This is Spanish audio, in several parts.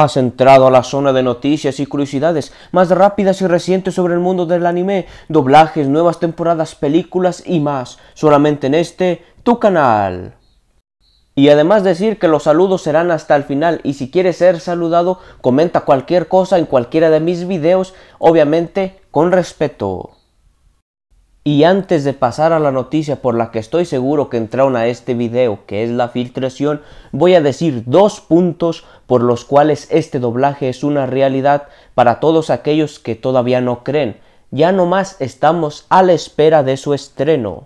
Has entrado a la zona de noticias y curiosidades más rápidas y recientes sobre el mundo del anime, doblajes, nuevas temporadas, películas y más, solamente en este, tu canal. Y además decir que los saludos serán hasta el final y si quieres ser saludado, comenta cualquier cosa en cualquiera de mis videos, obviamente con respeto. Y antes de pasar a la noticia por la que estoy seguro que entraron a este video, que es la filtración, voy a decir dos puntos por los cuales este doblaje es una realidad para todos aquellos que todavía no creen. Ya no más estamos a la espera de su estreno.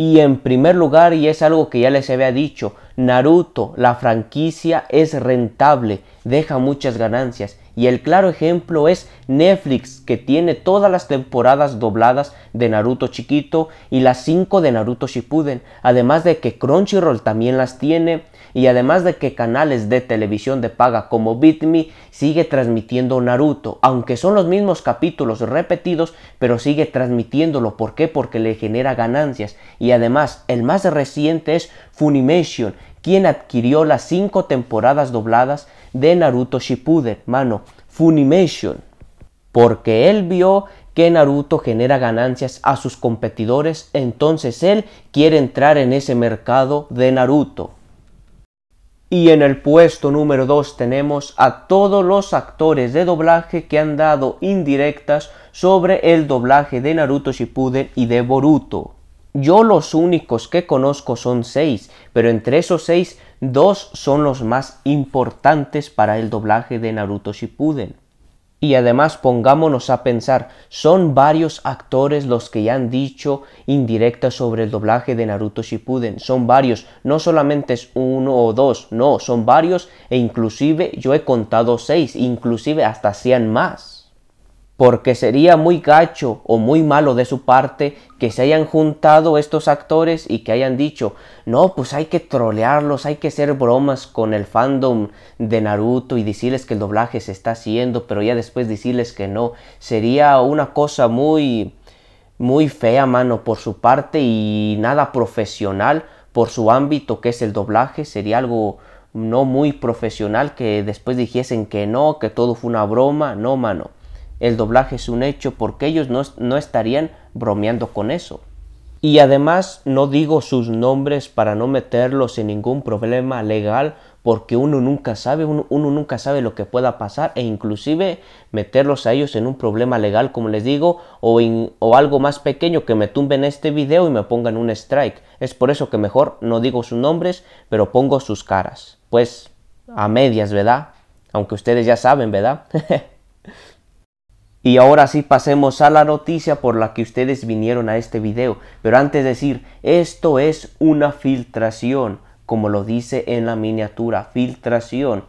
Y en primer lugar, y es algo que ya les había dicho, Naruto, la franquicia es rentable, deja muchas ganancias. Y el claro ejemplo es Netflix, que tiene todas las temporadas dobladas de Naruto chiquito y las 5 de Naruto Shippuden, además de que Crunchyroll también las tiene y además de que canales de televisión de paga como BitMe sigue transmitiendo Naruto, aunque son los mismos capítulos repetidos, pero sigue transmitiéndolo. ¿Por qué? Porque le genera ganancias. Y además, el más reciente es Funimation, quien adquirió las cinco temporadas dobladas de Naruto Shippuden, mano, Funimation. Porque él vio que Naruto genera ganancias a sus competidores, entonces él quiere entrar en ese mercado de Naruto. Y en el puesto número 2 tenemos a todos los actores de doblaje que han dado indirectas sobre el doblaje de Naruto Shippuden y de Boruto. Yo los únicos que conozco son 6, pero entre esos 6, 2 son los más importantes para el doblaje de Naruto Shippuden. Y además pongámonos a pensar, son varios actores los que ya han dicho indirecta sobre el doblaje de Naruto Shippuden, son varios, no solamente es uno o dos, no, son varios e inclusive yo he contado seis, inclusive hasta sean más porque sería muy gacho o muy malo de su parte que se hayan juntado estos actores y que hayan dicho, no, pues hay que trolearlos, hay que hacer bromas con el fandom de Naruto y decirles que el doblaje se está haciendo, pero ya después decirles que no, sería una cosa muy, muy fea, mano, por su parte y nada profesional por su ámbito que es el doblaje, sería algo no muy profesional que después dijesen que no, que todo fue una broma, no, mano. El doblaje es un hecho porque ellos no, estarían bromeando con eso. Y además no digo sus nombres para no meterlos en ningún problema legal porque uno nunca sabe, uno, nunca sabe lo que pueda pasar e inclusive meterlos a ellos en un problema legal como les digo o, o algo más pequeño que me tumben este video y me pongan un strike. Es por eso que mejor no digo sus nombres pero pongo sus caras. Pues a medias, ¿verdad? Aunque ustedes ya saben, ¿verdad? Y ahora sí pasemos a la noticia por la que ustedes vinieron a este video. Pero antes de decir, esto es una filtración, como lo dice en la miniatura, filtración.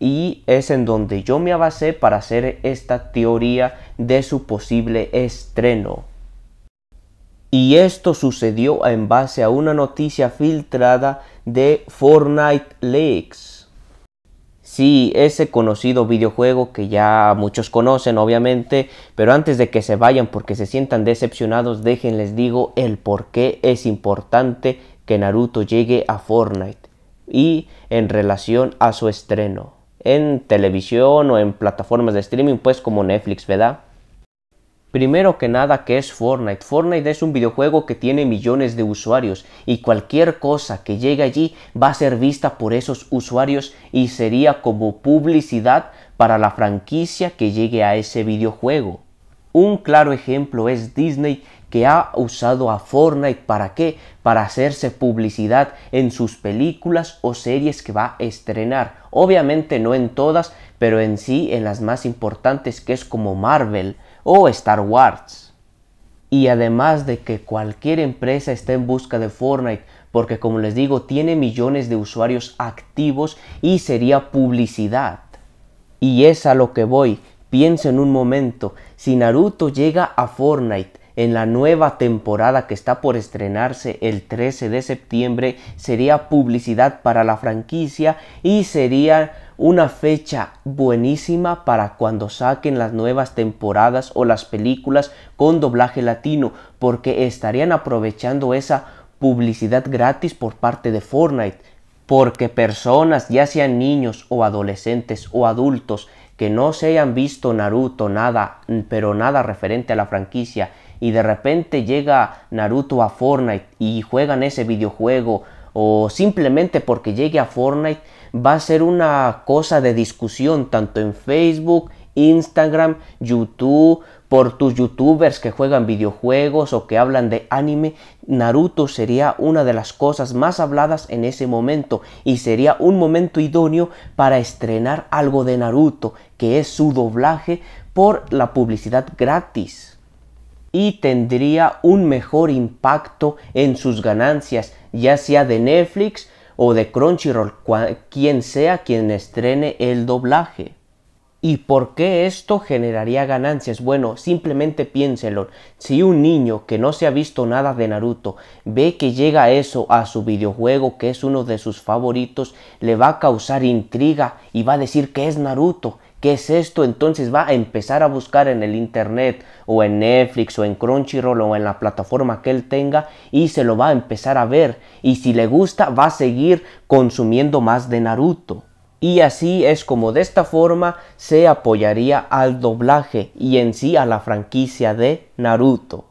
Y es en donde yo me abasé para hacer esta teoría de su posible estreno. Y esto sucedió en base a una noticia filtrada de Fortnite Leaks. Sí, ese conocido videojuego que ya muchos conocen obviamente, pero antes de que se vayan porque se sientan decepcionados, déjenles digo el por qué es importante que Naruto llegue a Fortnite y en relación a su estreno en televisión o en plataformas de streaming pues como Netflix, ¿verdad? Primero que nada, ¿qué es Fortnite? Fortnite es un videojuego que tiene millones de usuarios y cualquier cosa que llegue allí va a ser vista por esos usuarios y sería como publicidad para la franquicia que llegue a ese videojuego. Un claro ejemplo es Disney que ha usado a Fortnite para qué? Para hacerse publicidad en sus películas o series que va a estrenar. Obviamente no en todas, pero en sí en las más importantes que es como Marvel o Star Wars. Y además de que cualquier empresa está en busca de Fortnite, porque como les digo, tiene millones de usuarios activos y sería publicidad. Y es a lo que voy. pienso en un momento, si Naruto llega a Fortnite en la nueva temporada que está por estrenarse el 13 de septiembre, sería publicidad para la franquicia y sería una fecha buenísima para cuando saquen las nuevas temporadas o las películas con doblaje latino, porque estarían aprovechando esa publicidad gratis por parte de Fortnite, porque personas, ya sean niños o adolescentes o adultos, que no se hayan visto Naruto, nada, pero nada referente a la franquicia, y de repente llega Naruto a Fortnite y juegan ese videojuego, o simplemente porque llegue a Fortnite va a ser una cosa de discusión tanto en Facebook, Instagram, YouTube, por tus youtubers que juegan videojuegos o que hablan de anime, Naruto sería una de las cosas más habladas en ese momento y sería un momento idóneo para estrenar algo de Naruto, que es su doblaje por la publicidad gratis y tendría un mejor impacto en sus ganancias, ya sea de Netflix o de Crunchyroll, quien sea quien estrene el doblaje. ¿Y por qué esto generaría ganancias? Bueno, simplemente piénselo. Si un niño que no se ha visto nada de Naruto ve que llega eso a su videojuego, que es uno de sus favoritos, le va a causar intriga y va a decir que es Naruto. ¿Qué es esto? Entonces va a empezar a buscar en el internet o en Netflix o en Crunchyroll o en la plataforma que él tenga y se lo va a empezar a ver. Y si le gusta, va a seguir consumiendo más de Naruto y así es como de esta forma se apoyaría al doblaje y en sí a la franquicia de Naruto.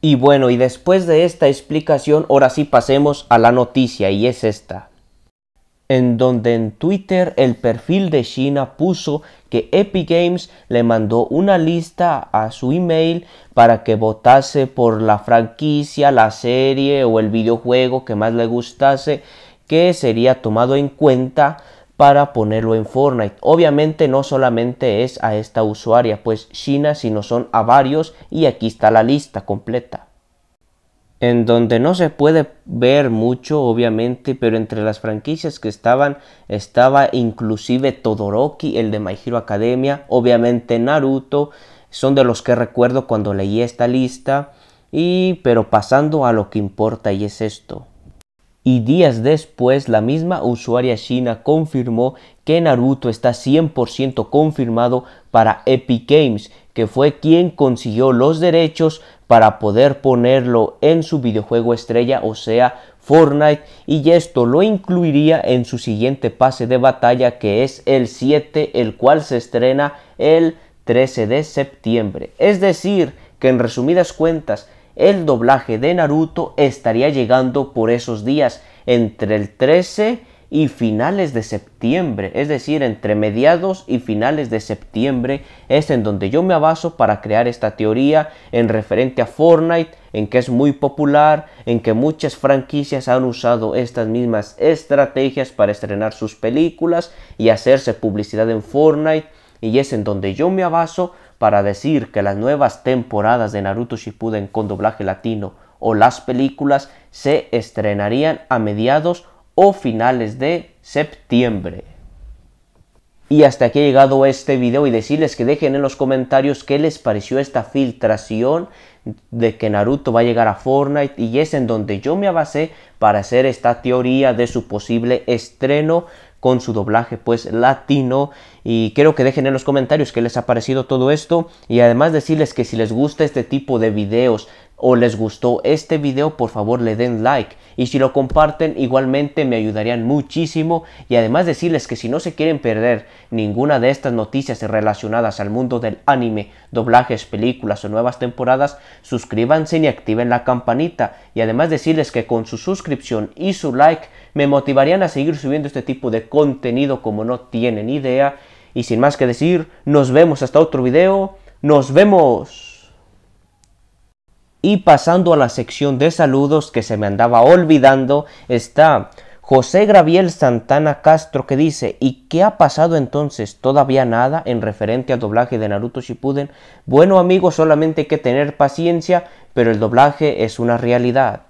Y bueno, y después de esta explicación, ahora sí pasemos a la noticia y es esta. En donde en Twitter el perfil de China puso que Epic Games le mandó una lista a su email para que votase por la franquicia, la serie o el videojuego que más le gustase que sería tomado en cuenta para ponerlo en Fortnite. Obviamente no solamente es a esta usuaria, pues China sino son a varios y aquí está la lista completa. En donde no se puede ver mucho, obviamente, pero entre las franquicias que estaban estaba inclusive Todoroki, el de My Hero Academia, obviamente Naruto, son de los que recuerdo cuando leí esta lista. Y pero pasando a lo que importa y es esto y días después la misma usuaria china confirmó que Naruto está 100% confirmado para Epic Games, que fue quien consiguió los derechos para poder ponerlo en su videojuego estrella, o sea, Fortnite, y esto lo incluiría en su siguiente pase de batalla que es el 7, el cual se estrena el 13 de septiembre. Es decir, que en resumidas cuentas, el doblaje de Naruto estaría llegando por esos días entre el 13 y finales de septiembre, es decir, entre mediados y finales de septiembre es en donde yo me abaso para crear esta teoría en referente a Fortnite, en que es muy popular, en que muchas franquicias han usado estas mismas estrategias para estrenar sus películas y hacerse publicidad en Fortnite, y es en donde yo me abaso para decir que las nuevas temporadas de Naruto Shippuden con doblaje latino o las películas se estrenarían a mediados o finales de septiembre. Y hasta aquí ha llegado este video y decirles que dejen en los comentarios qué les pareció esta filtración de que Naruto va a llegar a Fortnite y es en donde yo me basé para hacer esta teoría de su posible estreno con su doblaje pues latino y quiero que dejen en los comentarios qué les ha parecido todo esto y además decirles que si les gusta este tipo de videos o les gustó este video por favor le den like y si lo comparten igualmente me ayudarían muchísimo y además decirles que si no se quieren perder ninguna de estas noticias relacionadas al mundo del anime, doblajes, películas o nuevas temporadas, suscríbanse y activen la campanita y además decirles que con su suscripción y su like me motivarían a seguir subiendo este tipo de contenido como no tienen idea y sin más que decir, nos vemos hasta otro video, nos vemos. Y pasando a la sección de saludos que se me andaba olvidando, está José Graviel Santana Castro que dice, ¿y qué ha pasado entonces? Todavía nada en referente al doblaje de Naruto Shippuden. Bueno amigos, solamente hay que tener paciencia, pero el doblaje es una realidad.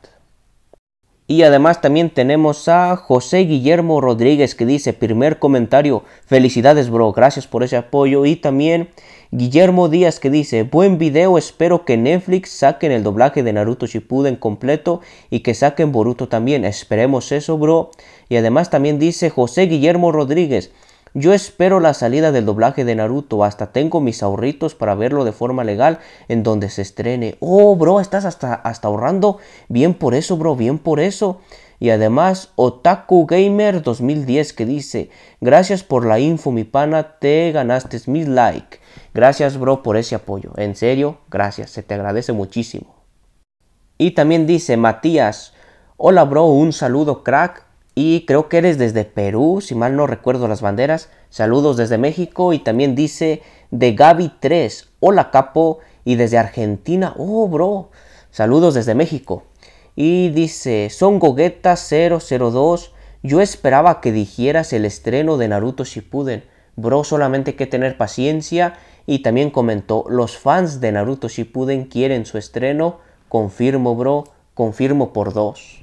Y además también tenemos a José Guillermo Rodríguez que dice, primer comentario, felicidades bro, gracias por ese apoyo. Y también Guillermo Díaz que dice, buen video, espero que Netflix saquen el doblaje de Naruto Shippuden completo y que saquen Boruto también, esperemos eso bro. Y además también dice José Guillermo Rodríguez, yo espero la salida del doblaje de Naruto, hasta tengo mis ahorritos para verlo de forma legal en donde se estrene. Oh, bro, estás hasta, hasta ahorrando. Bien por eso, bro, bien por eso. Y además, Otaku Gamer 2010 que dice, gracias por la info, mi pana, te ganaste mi like. Gracias, bro, por ese apoyo. En serio, gracias, se te agradece muchísimo. Y también dice Matías, hola, bro, un saludo, crack. Y creo que eres desde Perú, si mal no recuerdo las banderas. Saludos desde México y también dice de Gaby 3. Hola capo y desde Argentina. Oh, bro. Saludos desde México. Y dice Son Gogeta 002. Yo esperaba que dijeras el estreno de Naruto Shippuden. Bro, solamente hay que tener paciencia. Y también comentó, los fans de Naruto Shippuden quieren su estreno. Confirmo, bro. Confirmo por dos.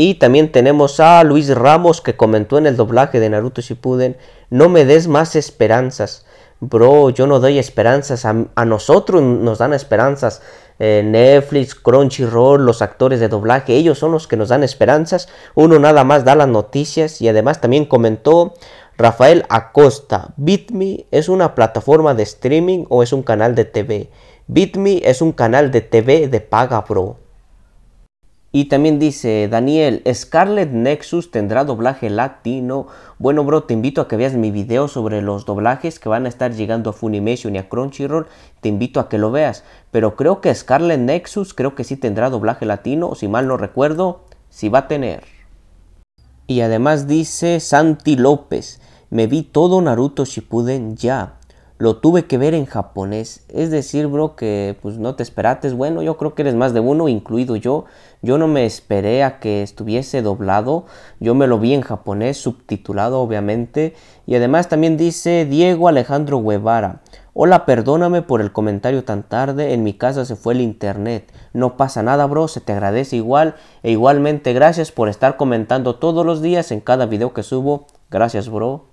Y también tenemos a Luis Ramos que comentó en el doblaje de Naruto Shippuden, no me des más esperanzas. Bro, yo no doy esperanzas, a, nosotros nos dan esperanzas. Eh, Netflix, Crunchyroll, los actores de doblaje, ellos son los que nos dan esperanzas. Uno nada más da las noticias y además también comentó Rafael Acosta, BitMe es una plataforma de streaming o es un canal de TV. BitMe es un canal de TV de paga, bro. Y también dice Daniel, Scarlet Nexus tendrá doblaje latino. Bueno, bro, te invito a que veas mi video sobre los doblajes que van a estar llegando a Funimation y a Crunchyroll. Te invito a que lo veas. Pero creo que Scarlet Nexus, creo que sí tendrá doblaje latino. Si mal no recuerdo, sí va a tener. Y además dice Santi López, me vi todo Naruto Shippuden ya lo tuve que ver en japonés. Es decir, bro, que pues no te esperates. Bueno, yo creo que eres más de uno, incluido yo. Yo no me esperé a que estuviese doblado. Yo me lo vi en japonés, subtitulado, obviamente. Y además también dice Diego Alejandro Guevara. Hola, perdóname por el comentario tan tarde. En mi casa se fue el internet. No pasa nada, bro. Se te agradece igual. E igualmente, gracias por estar comentando todos los días en cada video que subo. Gracias, bro.